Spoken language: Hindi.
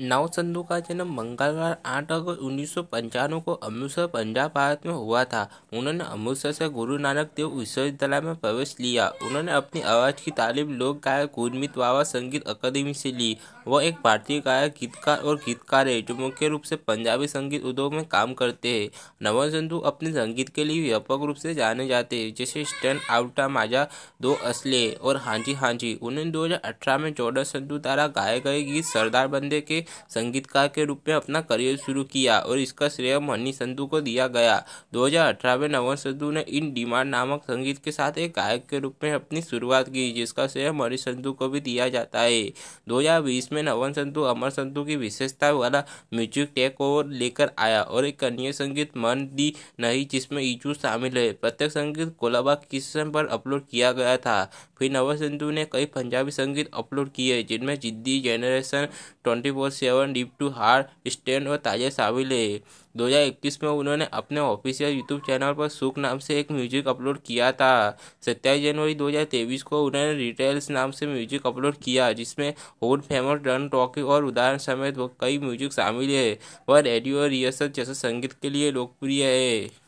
नवचंदू का जन्म मंगलवार 8 अगस्त उन्नीस को अमृतसर पंजाब भारत में हुआ था उन्होंने अमृतसर से गुरु नानक देव विश्वविद्यालय में प्रवेश लिया उन्होंने अपनी आवाज़ की तालीम लोक गायक गुरमित बाबा संगीत अकादमी से ली वह एक भारतीय गायक गीतकार और गीतकार है जो मुख्य रूप से पंजाबी संगीत उद्योग में काम करते हैं नवचंदु अपने संगीत के लिए व्यापक रूप से जाने जाते हैं जैसे स्टैंड आउटा माजा दो असले और हांजी हांजी उन्होंने दो में चौदह संधु द्वारा गाए गए गीत सरदार बंदे के संगीतकार के रूप में अपना करियर शुरू किया और इसका श्रेय मनी संधु को दिया गया 2018 में नवन संधु ने इन डिमांड नामक संगीत के साथ एक गायक के रूप में अपनी शुरुआत की जिसका श्रेय मनी संधु को भी दिया जाता है दो में नवन संधु अमर संधु की विशेषता वाला म्यूजिक टेक ओवर लेकर आया और एक अन्य संगीत मन दी नहीं जिसमें ईचू शामिल है प्रत्येक संगीत कोलाबा किस्म पर अपलोड किया गया था फिर नवा सिंधु ने कई पंजाबी संगीत अपलोड किए जिनमें जिद्दी जनरेशन ट्वेंटी फोर सेवन डिप टू हार स्टैंड और ताजा शामिल है दो में उन्होंने अपने ऑफिशियल यूट्यूब चैनल पर सुख नाम से एक म्यूजिक अपलोड किया था सत्ताईस जनवरी 2023 को उन्होंने रिटेल्स नाम से म्यूजिक अपलोड किया जिसमें होल्ड फेमस रन टॉकी और उदाहरण समेत कई म्यूजिक शामिल है वह रेडियो और रिहर्सल जैसे संगीत के लिए लोकप्रिय है